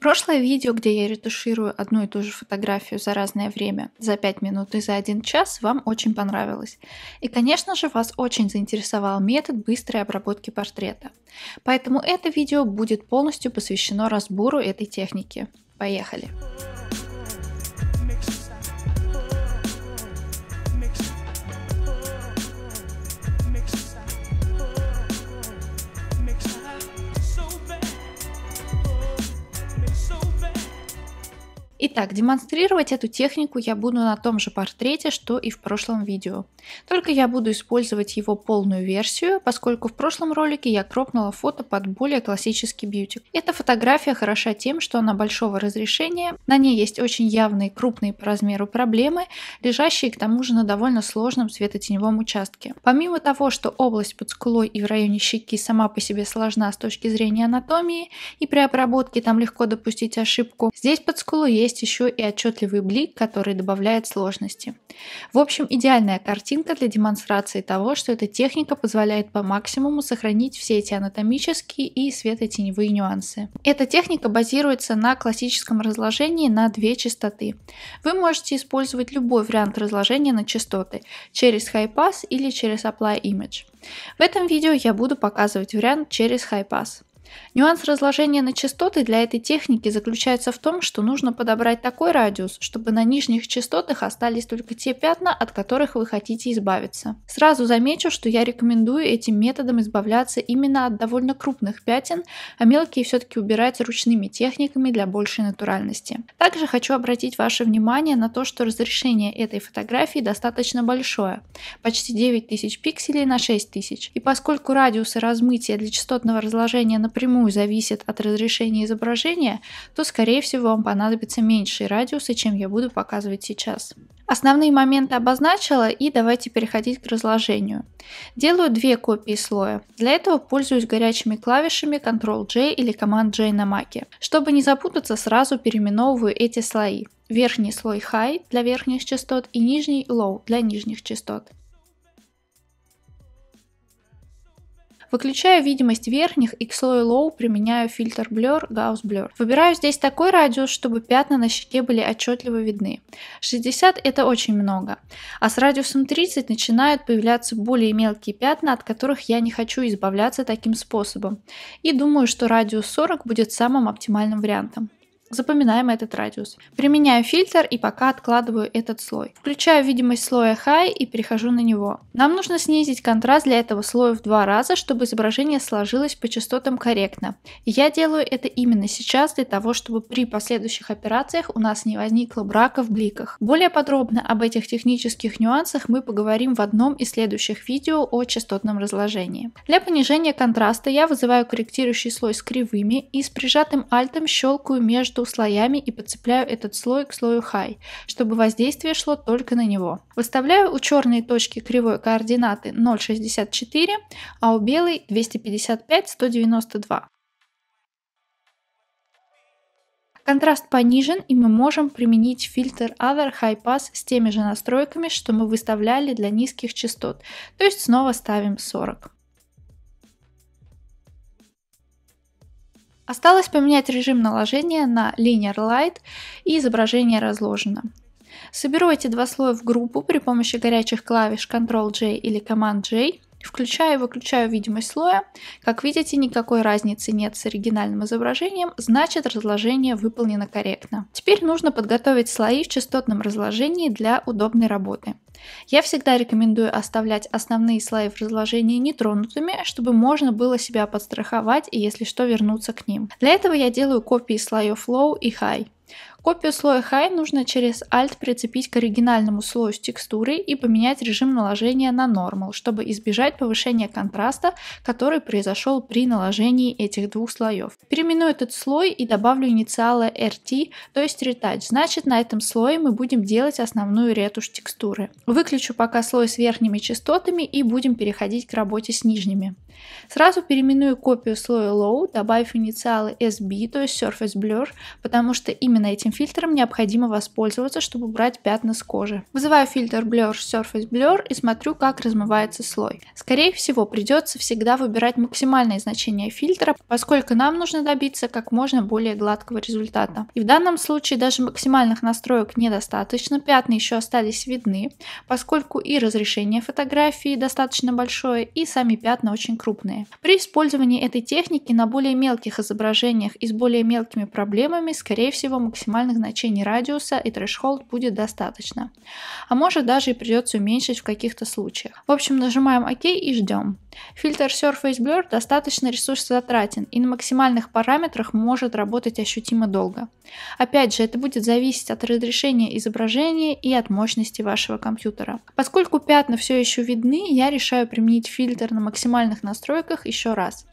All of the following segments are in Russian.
Прошлое видео, где я ретуширую одну и ту же фотографию за разное время, за 5 минут и за 1 час, вам очень понравилось. И, конечно же, вас очень заинтересовал метод быстрой обработки портрета. Поэтому это видео будет полностью посвящено разбору этой техники. Поехали! Поехали! Итак, демонстрировать эту технику я буду на том же портрете, что и в прошлом видео. Только я буду использовать его полную версию, поскольку в прошлом ролике я кропнула фото под более классический бьютик. Эта фотография хороша тем, что она большого разрешения, на ней есть очень явные крупные по размеру проблемы, лежащие к тому же на довольно сложном светотеневом участке. Помимо того, что область под скулой и в районе щеки сама по себе сложна с точки зрения анатомии, и при обработке там легко допустить ошибку, здесь под скулой есть есть еще и отчетливый блик, который добавляет сложности. В общем, идеальная картинка для демонстрации того, что эта техника позволяет по максимуму сохранить все эти анатомические и светотеневые нюансы. Эта техника базируется на классическом разложении на две частоты. Вы можете использовать любой вариант разложения на частоты через High Pass или через Apply Image. В этом видео я буду показывать вариант через High Pass. Нюанс разложения на частоты для этой техники заключается в том, что нужно подобрать такой радиус, чтобы на нижних частотах остались только те пятна, от которых вы хотите избавиться. Сразу замечу, что я рекомендую этим методом избавляться именно от довольно крупных пятен, а мелкие все-таки убирать ручными техниками для большей натуральности. Также хочу обратить ваше внимание на то, что разрешение этой фотографии достаточно большое, почти 9000 пикселей на 6000, и поскольку радиусы размытия для частотного разложения напрямую напрямую зависит от разрешения изображения, то, скорее всего, вам понадобится меньшие радиусы, чем я буду показывать сейчас. Основные моменты обозначила и давайте переходить к разложению. Делаю две копии слоя. Для этого пользуюсь горячими клавишами Ctrl-J или Command-J на маке. Чтобы не запутаться, сразу переименовываю эти слои. Верхний слой High для верхних частот и нижний Low для нижних частот. Выключаю видимость верхних и к слою Low применяю фильтр Blur, Gauss Blur. Выбираю здесь такой радиус, чтобы пятна на щеке были отчетливо видны. 60 это очень много. А с радиусом 30 начинают появляться более мелкие пятна, от которых я не хочу избавляться таким способом. И думаю, что радиус 40 будет самым оптимальным вариантом. Запоминаем этот радиус. Применяю фильтр и пока откладываю этот слой. Включаю видимость слоя High и перехожу на него. Нам нужно снизить контраст для этого слоя в два раза, чтобы изображение сложилось по частотам корректно. я делаю это именно сейчас для того, чтобы при последующих операциях у нас не возникло брака в бликах. Более подробно об этих технических нюансах мы поговорим в одном из следующих видео о частотном разложении. Для понижения контраста я вызываю корректирующий слой с кривыми и с прижатым альтом щелкаю между тесту слоями и подцепляю этот слой к слою high, чтобы воздействие шло только на него. Выставляю у черной точки кривой координаты 0,64, а у белой 255,192. Контраст понижен и мы можем применить фильтр Other High Pass с теми же настройками, что мы выставляли для низких частот, то есть снова ставим 40. Осталось поменять режим наложения на Linear Light и изображение разложено. Соберу эти два слоя в группу при помощи горячих клавиш Ctrl-J или Command-J Включаю и выключаю видимость слоя. Как видите, никакой разницы нет с оригинальным изображением, значит разложение выполнено корректно. Теперь нужно подготовить слои в частотном разложении для удобной работы. Я всегда рекомендую оставлять основные слои в разложении нетронутыми, чтобы можно было себя подстраховать и если что вернуться к ним. Для этого я делаю копии слоев Low и High. Копию слоя High нужно через Alt прицепить к оригинальному слою с текстурой и поменять режим наложения на Normal, чтобы избежать повышения контраста, который произошел при наложении этих двух слоев. Переименую этот слой и добавлю инициалы RT, то есть Retouch. Значит, на этом слое мы будем делать основную ретушь текстуры. Выключу пока слой с верхними частотами и будем переходить к работе с нижними. Сразу переименую копию слоя Low, добавив инициалы SB, то есть Surface Blur, потому что именно этим Следующим фильтром необходимо воспользоваться, чтобы убрать пятна с кожи. Вызываю фильтр Blur Surface Blur и смотрю, как размывается слой. Скорее всего, придется всегда выбирать максимальное значение фильтра, поскольку нам нужно добиться как можно более гладкого результата. И в данном случае даже максимальных настроек недостаточно, пятна еще остались видны, поскольку и разрешение фотографии достаточно большое, и сами пятна очень крупные. При использовании этой техники на более мелких изображениях и с более мелкими проблемами, скорее всего, максимально максимальных значений радиуса и трешхолд будет достаточно. А может даже и придется уменьшить в каких-то случаях. В общем, нажимаем ОК и ждем. Фильтр Surface Blur достаточно ресурсозатратен и на максимальных параметрах может работать ощутимо долго. Опять же, это будет зависеть от разрешения изображения и от мощности вашего компьютера. Поскольку пятна все еще видны, я решаю применить фильтр на максимальных настройках еще раз.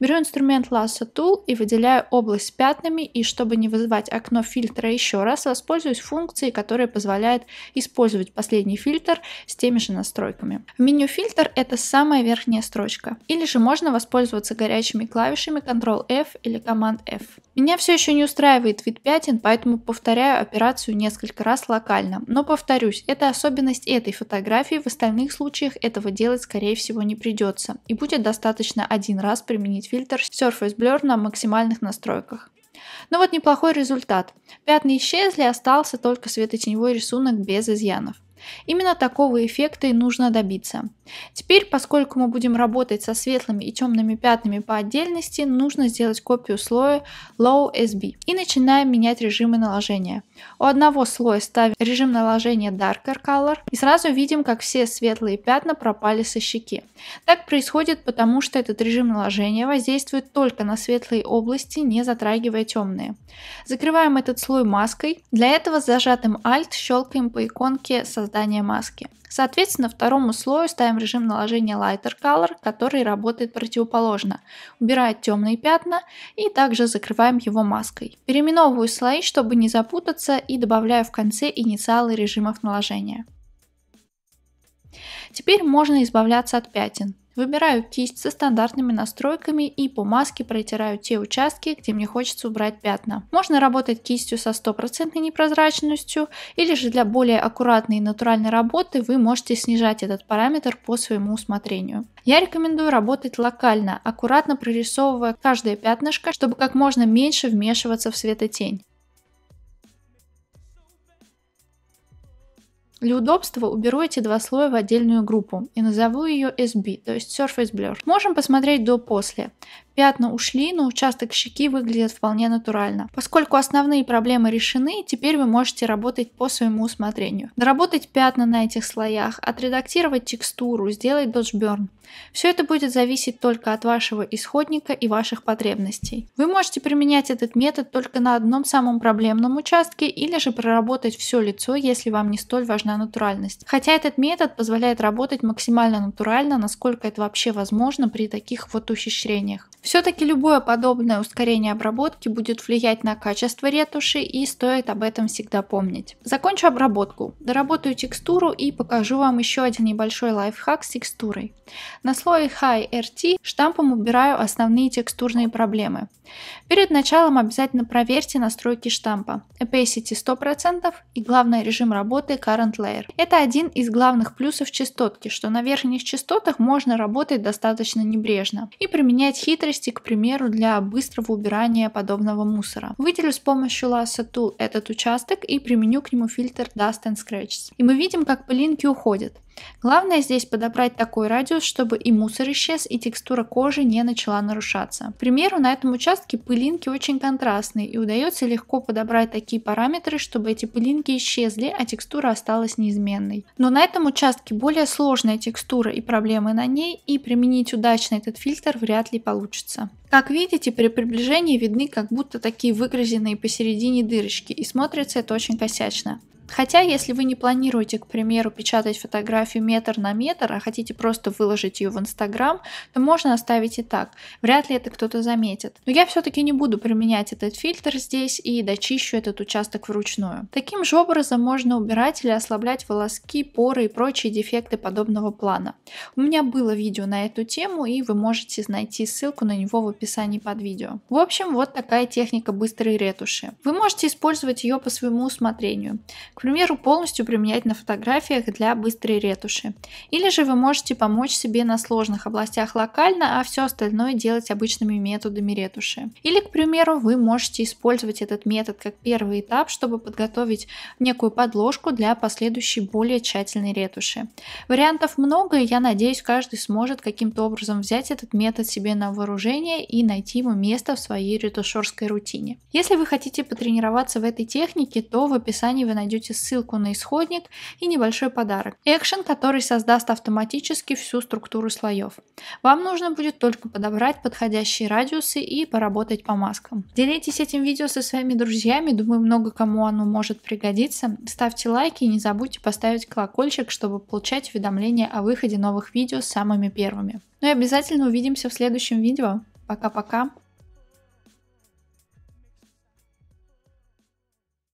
Беру инструмент Lasso Tool и выделяю область пятнами, и чтобы не вызывать окно фильтра еще раз, воспользуюсь функцией, которая позволяет использовать последний фильтр с теми же настройками. В меню фильтр это самая верхняя строчка, или же можно воспользоваться горячими клавишами Ctrl F или Command F. Меня все еще не устраивает вид пятен, поэтому повторяю операцию несколько раз локально. Но повторюсь, это особенность этой фотографии, в остальных случаях этого делать скорее всего не придется. И будет достаточно один раз применить фильтр Surface Blur на максимальных настройках. Но ну вот неплохой результат. Пятна исчезли, остался только светотеневой рисунок без изъянов. Именно такого эффекта и нужно добиться. Теперь, поскольку мы будем работать со светлыми и темными пятнами по отдельности, нужно сделать копию слоя Low SB и начинаем менять режимы наложения. У одного слоя ставим режим наложения Darker Color и сразу видим, как все светлые пятна пропали со щеки. Так происходит потому, что этот режим наложения воздействует только на светлые области, не затрагивая темные. Закрываем этот слой маской. Для этого с зажатым Alt щелкаем по иконке со создания маски. Соответственно, второму слою ставим режим наложения Lighter Color, который работает противоположно, убирает темные пятна и также закрываем его маской. Переименовываю слои, чтобы не запутаться и добавляю в конце инициалы режимов наложения. Теперь можно избавляться от пятен. Выбираю кисть со стандартными настройками и по маске протираю те участки, где мне хочется убрать пятна. Можно работать кистью со стопроцентной непрозрачностью или же для более аккуратной и натуральной работы вы можете снижать этот параметр по своему усмотрению. Я рекомендую работать локально, аккуратно прорисовывая каждое пятнышко, чтобы как можно меньше вмешиваться в светотень. Для удобства уберу эти два слоя в отдельную группу и назову ее SB, то есть Surface Blur. Можем посмотреть до-после. Пятна ушли, но участок щеки выглядит вполне натурально. Поскольку основные проблемы решены, теперь вы можете работать по своему усмотрению. Доработать пятна на этих слоях, отредактировать текстуру, сделать доджберн. Все это будет зависеть только от вашего исходника и ваших потребностей. Вы можете применять этот метод только на одном самом проблемном участке или же проработать все лицо, если вам не столь важна натуральность. Хотя этот метод позволяет работать максимально натурально, насколько это вообще возможно при таких вот ухищрениях. Все-таки любое подобное ускорение обработки будет влиять на качество ретуши и стоит об этом всегда помнить. Закончу обработку, доработаю текстуру и покажу вам еще один небольшой лайфхак с текстурой. На слое High RT штампом убираю основные текстурные проблемы. Перед началом обязательно проверьте настройки штампа. Opacity 100% и главный режим работы Current Layer. Это один из главных плюсов частотки, что на верхних частотах можно работать достаточно небрежно и применять хитрость жидкости, к примеру, для быстрого убирания подобного мусора. Выделю с помощью Lasso Tool этот участок и применю к нему фильтр Dust and Scratches. И мы видим, как пылинки уходят. Главное здесь подобрать такой радиус, чтобы и мусор исчез, и текстура кожи не начала нарушаться. К примеру, на этом участке пылинки очень контрастные, и удается легко подобрать такие параметры, чтобы эти пылинки исчезли, а текстура осталась неизменной. Но на этом участке более сложная текстура и проблемы на ней, и применить удачно этот фильтр вряд ли получится. Как видите, при приближении видны как будто такие выгрызенные посередине дырочки и смотрится это очень косячно. Хотя, если вы не планируете, к примеру, печатать фотографию метр на метр, а хотите просто выложить ее в Инстаграм, то можно оставить и так. Вряд ли это кто-то заметит. Но я все-таки не буду применять этот фильтр здесь и дочищу этот участок вручную. Таким же образом можно убирать или ослаблять волоски, поры и прочие дефекты подобного плана. У меня было видео на эту тему, и вы можете найти ссылку на него в описании описании под видео. В общем, вот такая техника быстрой ретуши. Вы можете использовать ее по своему усмотрению. К примеру, полностью применять на фотографиях для быстрой ретуши. Или же вы можете помочь себе на сложных областях локально, а все остальное делать обычными методами ретуши. Или, к примеру, вы можете использовать этот метод как первый этап, чтобы подготовить некую подложку для последующей более тщательной ретуши. Вариантов много, и я надеюсь, каждый сможет каким-то образом взять этот метод себе на вооружение и найти ему место в своей ретушерской рутине. Если вы хотите потренироваться в этой технике, то в описании вы найдете ссылку на исходник и небольшой подарок. Экшен, который создаст автоматически всю структуру слоев. Вам нужно будет только подобрать подходящие радиусы и поработать по маскам. Делитесь этим видео со своими друзьями, думаю, много кому оно может пригодиться. Ставьте лайки и не забудьте поставить колокольчик, чтобы получать уведомления о выходе новых видео самыми первыми. Ну и обязательно увидимся в следующем видео. Пока-пока.